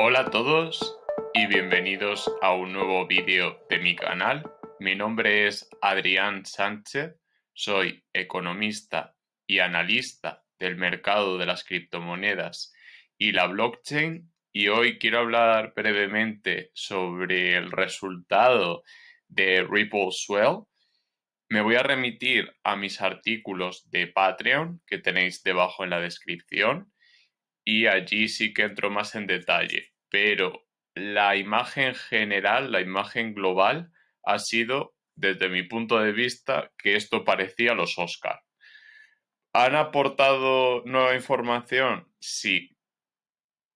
Hola a todos y bienvenidos a un nuevo vídeo de mi canal. Mi nombre es Adrián Sánchez, soy economista y analista del mercado de las criptomonedas y la blockchain y hoy quiero hablar brevemente sobre el resultado de Ripple Swell. Me voy a remitir a mis artículos de Patreon que tenéis debajo en la descripción y allí sí que entro más en detalle, pero la imagen general, la imagen global, ha sido, desde mi punto de vista, que esto parecía los Oscar. ¿Han aportado nueva información? Sí.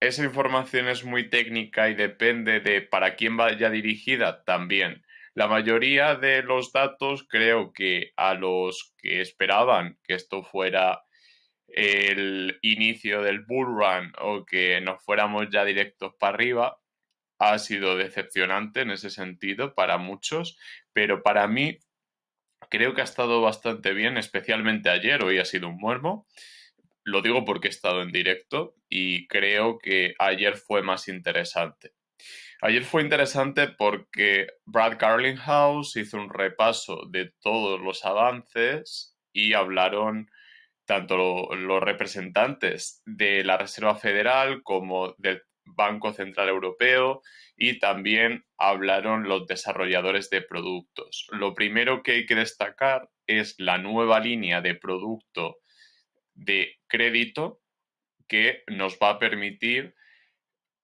¿Esa información es muy técnica y depende de para quién vaya dirigida? También. La mayoría de los datos creo que a los que esperaban que esto fuera el inicio del bull run o que nos fuéramos ya directos para arriba ha sido decepcionante en ese sentido para muchos, pero para mí creo que ha estado bastante bien, especialmente ayer, hoy ha sido un muermo. Lo digo porque he estado en directo y creo que ayer fue más interesante. Ayer fue interesante porque Brad Carlinghouse hizo un repaso de todos los avances y hablaron tanto los representantes de la Reserva Federal como del Banco Central Europeo y también hablaron los desarrolladores de productos. Lo primero que hay que destacar es la nueva línea de producto de crédito que nos va a permitir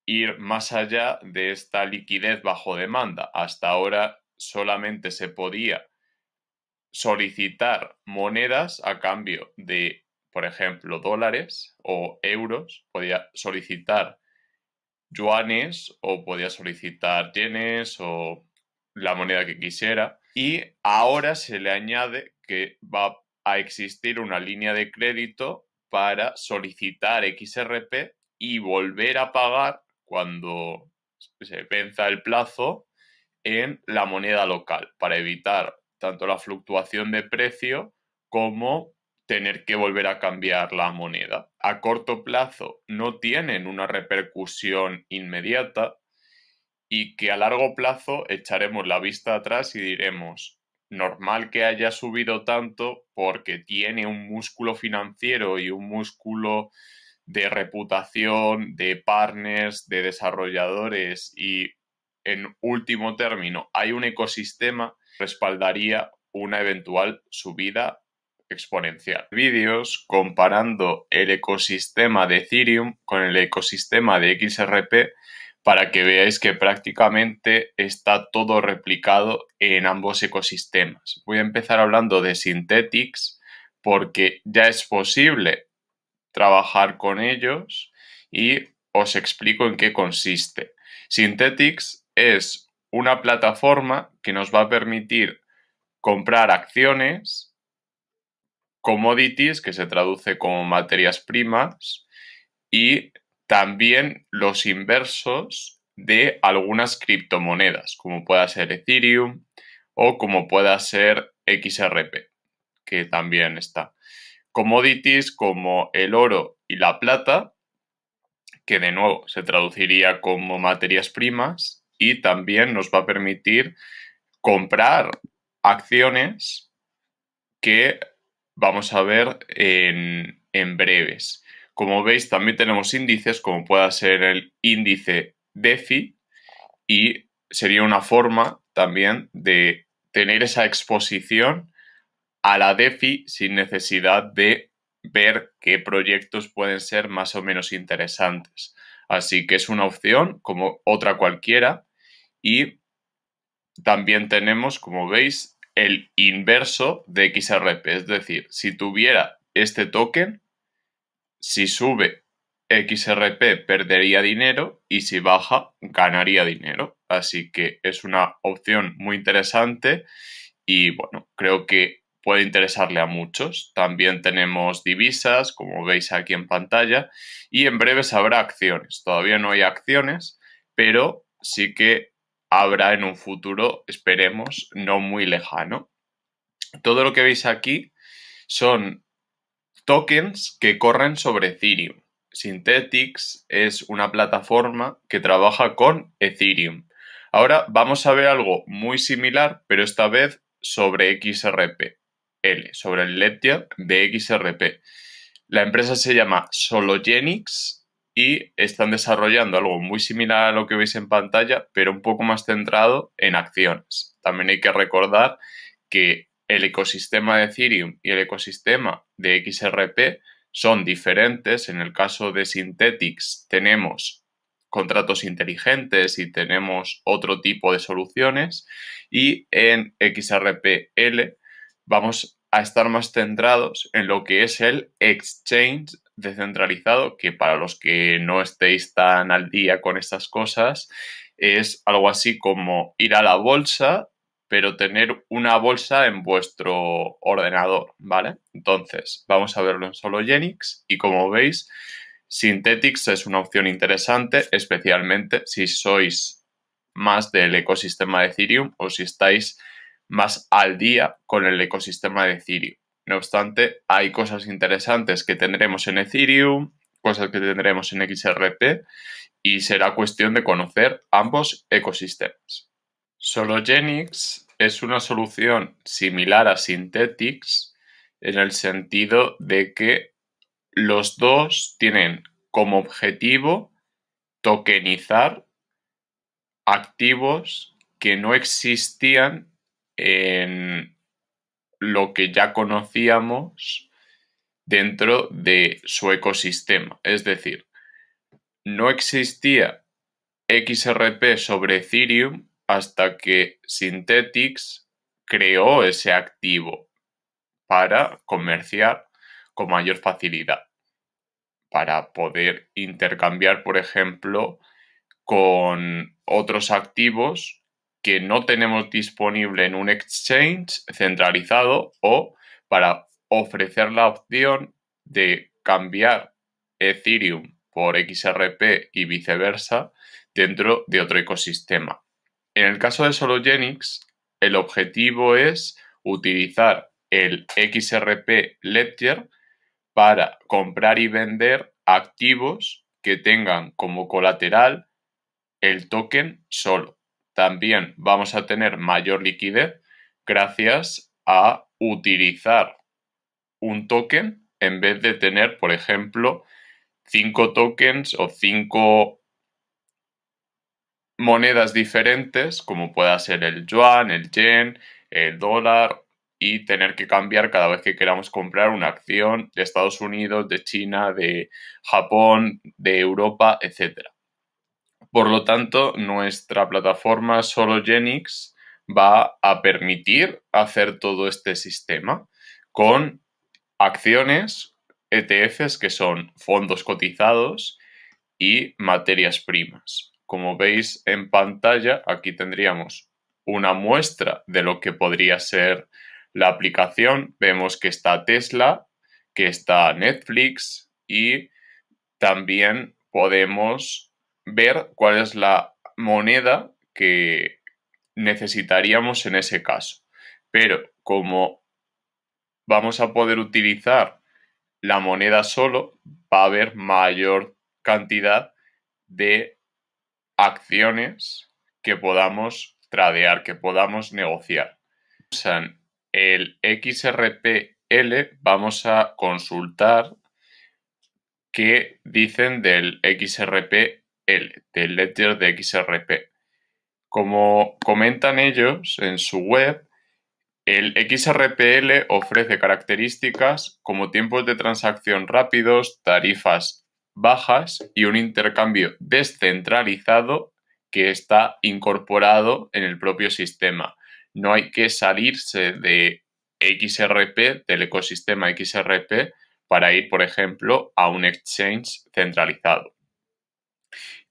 ir más allá de esta liquidez bajo demanda. Hasta ahora solamente se podía solicitar monedas a cambio de, por ejemplo, dólares o euros, podía solicitar yuanes o podía solicitar yenes o la moneda que quisiera. Y ahora se le añade que va a existir una línea de crédito para solicitar XRP y volver a pagar cuando se venza el plazo en la moneda local para evitar tanto la fluctuación de precio como tener que volver a cambiar la moneda. A corto plazo no tienen una repercusión inmediata y que a largo plazo echaremos la vista atrás y diremos, normal que haya subido tanto porque tiene un músculo financiero y un músculo de reputación, de partners, de desarrolladores y en último término, hay un ecosistema que respaldaría una eventual subida exponencial. Vídeos comparando el ecosistema de Ethereum con el ecosistema de XRP para que veáis que prácticamente está todo replicado en ambos ecosistemas. Voy a empezar hablando de Synthetics porque ya es posible trabajar con ellos y os explico en qué consiste. Synthetics es una plataforma que nos va a permitir comprar acciones, commodities, que se traduce como materias primas, y también los inversos de algunas criptomonedas, como pueda ser Ethereum o como pueda ser XRP, que también está. Commodities como el oro y la plata, que de nuevo se traduciría como materias primas, y también nos va a permitir comprar acciones que vamos a ver en, en breves. Como veis, también tenemos índices, como pueda ser el índice DeFi, y sería una forma también de tener esa exposición a la DeFi sin necesidad de ver qué proyectos pueden ser más o menos interesantes. Así que es una opción como otra cualquiera y también tenemos, como veis, el inverso de XRP. Es decir, si tuviera este token, si sube XRP perdería dinero y si baja ganaría dinero. Así que es una opción muy interesante y bueno, creo que puede interesarle a muchos. También tenemos divisas, como veis aquí en pantalla, y en breve habrá acciones. Todavía no hay acciones, pero sí que habrá en un futuro, esperemos, no muy lejano. Todo lo que veis aquí son tokens que corren sobre Ethereum. Synthetics es una plataforma que trabaja con Ethereum. Ahora vamos a ver algo muy similar, pero esta vez sobre XRP, L, sobre el Ledger de XRP. La empresa se llama Sologenix y están desarrollando algo muy similar a lo que veis en pantalla, pero un poco más centrado en acciones. También hay que recordar que el ecosistema de Ethereum y el ecosistema de XRP son diferentes. En el caso de Synthetics tenemos contratos inteligentes y tenemos otro tipo de soluciones y en XRPL vamos a estar más centrados en lo que es el exchange descentralizado, que para los que no estéis tan al día con estas cosas, es algo así como ir a la bolsa, pero tener una bolsa en vuestro ordenador, ¿vale? Entonces, vamos a verlo en solo Genix y como veis, Synthetics es una opción interesante, especialmente si sois más del ecosistema de Ethereum o si estáis más al día con el ecosistema de Ethereum. No obstante, hay cosas interesantes que tendremos en Ethereum, cosas que tendremos en XRP y será cuestión de conocer ambos ecosistemas. Sologenix es una solución similar a Synthetix en el sentido de que los dos tienen como objetivo tokenizar activos que no existían en lo que ya conocíamos dentro de su ecosistema. Es decir, no existía XRP sobre Ethereum hasta que Synthetix creó ese activo para comerciar con mayor facilidad, para poder intercambiar, por ejemplo, con otros activos que no tenemos disponible en un exchange centralizado o para ofrecer la opción de cambiar Ethereum por XRP y viceversa dentro de otro ecosistema. En el caso de Sologenix, el objetivo es utilizar el XRP Ledger para comprar y vender activos que tengan como colateral el token solo también vamos a tener mayor liquidez gracias a utilizar un token en vez de tener, por ejemplo, cinco tokens o cinco monedas diferentes, como pueda ser el yuan, el yen, el dólar, y tener que cambiar cada vez que queramos comprar una acción de Estados Unidos, de China, de Japón, de Europa, etc. Por lo tanto, nuestra plataforma Sologenix va a permitir hacer todo este sistema con acciones, ETFs, que son fondos cotizados, y materias primas. Como veis en pantalla, aquí tendríamos una muestra de lo que podría ser la aplicación. Vemos que está Tesla, que está Netflix y también podemos ver cuál es la moneda que necesitaríamos en ese caso. Pero como vamos a poder utilizar la moneda solo, va a haber mayor cantidad de acciones que podamos tradear, que podamos negociar. Usan el XRPL, vamos a consultar qué dicen del XRP del ledger de XRP. Como comentan ellos en su web, el XRPL ofrece características como tiempos de transacción rápidos, tarifas bajas y un intercambio descentralizado que está incorporado en el propio sistema. No hay que salirse de XRP, del ecosistema XRP, para ir, por ejemplo, a un exchange centralizado.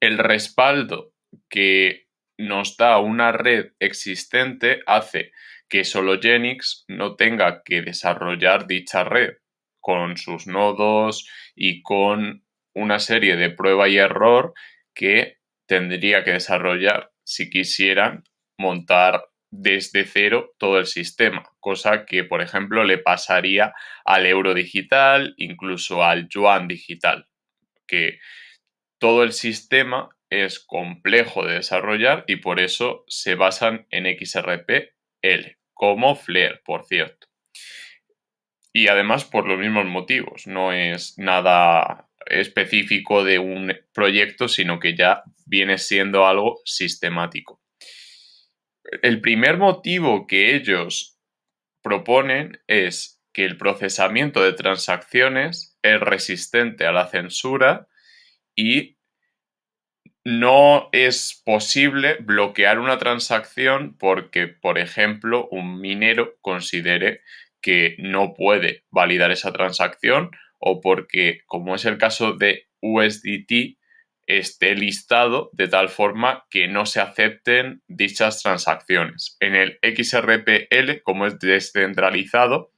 El respaldo que nos da una red existente hace que solo genix no tenga que desarrollar dicha red con sus nodos y con una serie de prueba y error que tendría que desarrollar si quisieran montar desde cero todo el sistema, cosa que por ejemplo le pasaría al euro digital, incluso al yuan digital, que todo el sistema es complejo de desarrollar y por eso se basan en XRP-L, como Flair, por cierto. Y además por los mismos motivos, no es nada específico de un proyecto, sino que ya viene siendo algo sistemático. El primer motivo que ellos proponen es que el procesamiento de transacciones es resistente a la censura y no es posible bloquear una transacción porque, por ejemplo, un minero considere que no puede validar esa transacción o porque, como es el caso de USDT, esté listado de tal forma que no se acepten dichas transacciones. En el XRPL, como es descentralizado,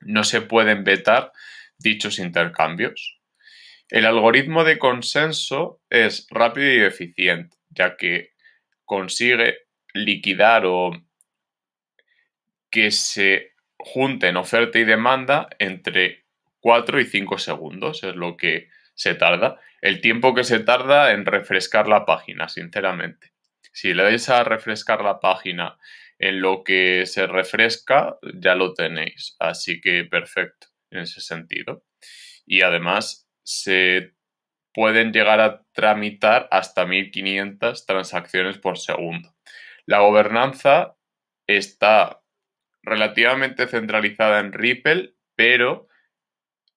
no se pueden vetar dichos intercambios. El algoritmo de consenso es rápido y eficiente, ya que consigue liquidar o que se junten oferta y demanda entre 4 y 5 segundos, es lo que se tarda. El tiempo que se tarda en refrescar la página, sinceramente. Si le dais a refrescar la página en lo que se refresca, ya lo tenéis. Así que perfecto en ese sentido. Y además se pueden llegar a tramitar hasta 1.500 transacciones por segundo. La gobernanza está relativamente centralizada en Ripple, pero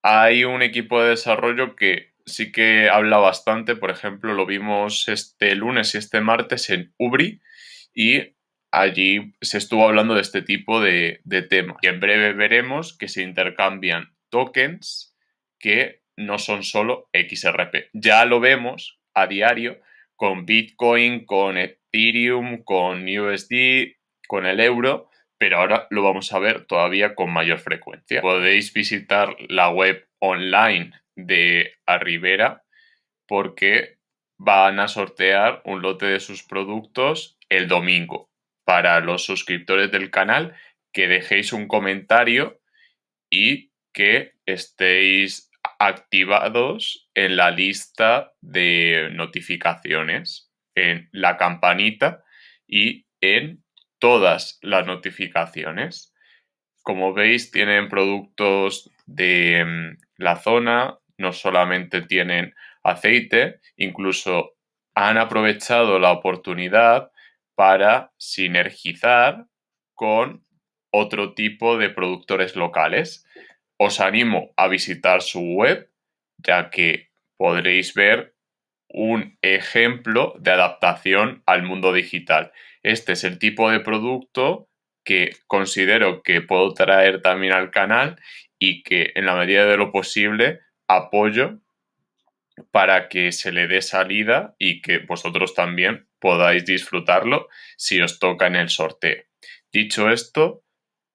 hay un equipo de desarrollo que sí que habla bastante. Por ejemplo, lo vimos este lunes y este martes en Ubri y allí se estuvo hablando de este tipo de, de tema. Y en breve veremos que se intercambian tokens que no son solo XRP. Ya lo vemos a diario con Bitcoin, con Ethereum, con USD, con el euro, pero ahora lo vamos a ver todavía con mayor frecuencia. Podéis visitar la web online de Arribera porque van a sortear un lote de sus productos el domingo para los suscriptores del canal que dejéis un comentario y que estéis activados en la lista de notificaciones, en la campanita y en todas las notificaciones. Como veis, tienen productos de mm, la zona, no solamente tienen aceite, incluso han aprovechado la oportunidad para sinergizar con otro tipo de productores locales os animo a visitar su web, ya que podréis ver un ejemplo de adaptación al mundo digital. Este es el tipo de producto que considero que puedo traer también al canal y que en la medida de lo posible apoyo para que se le dé salida y que vosotros también podáis disfrutarlo si os toca en el sorteo. Dicho esto,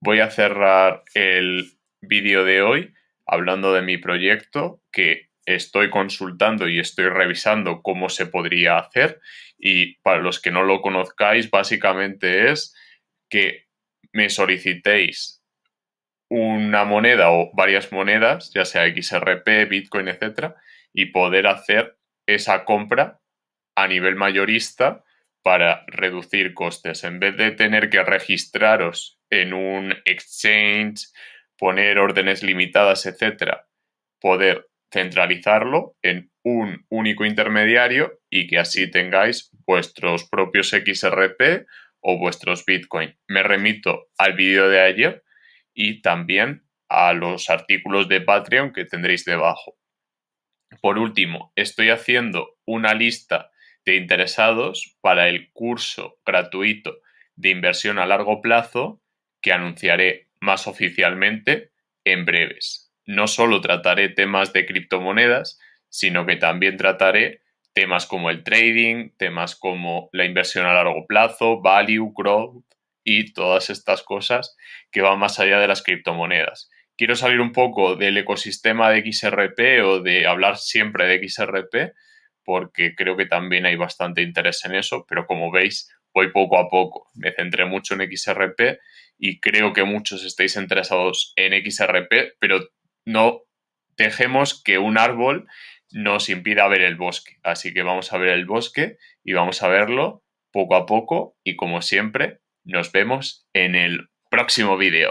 voy a cerrar el vídeo de hoy hablando de mi proyecto que estoy consultando y estoy revisando cómo se podría hacer. Y para los que no lo conozcáis, básicamente es que me solicitéis una moneda o varias monedas, ya sea XRP, Bitcoin, etcétera, y poder hacer esa compra a nivel mayorista para reducir costes. En vez de tener que registraros en un exchange poner órdenes limitadas, etcétera, poder centralizarlo en un único intermediario y que así tengáis vuestros propios XRP o vuestros Bitcoin. Me remito al vídeo de ayer y también a los artículos de Patreon que tendréis debajo. Por último, estoy haciendo una lista de interesados para el curso gratuito de inversión a largo plazo que anunciaré más oficialmente en breves. No solo trataré temas de criptomonedas, sino que también trataré temas como el trading, temas como la inversión a largo plazo, value, growth y todas estas cosas que van más allá de las criptomonedas. Quiero salir un poco del ecosistema de XRP o de hablar siempre de XRP porque creo que también hay bastante interés en eso, pero como veis voy poco a poco. Me centré mucho en XRP y creo que muchos estáis interesados en XRP, pero no dejemos que un árbol nos impida ver el bosque. Así que vamos a ver el bosque y vamos a verlo poco a poco y como siempre, nos vemos en el próximo vídeo.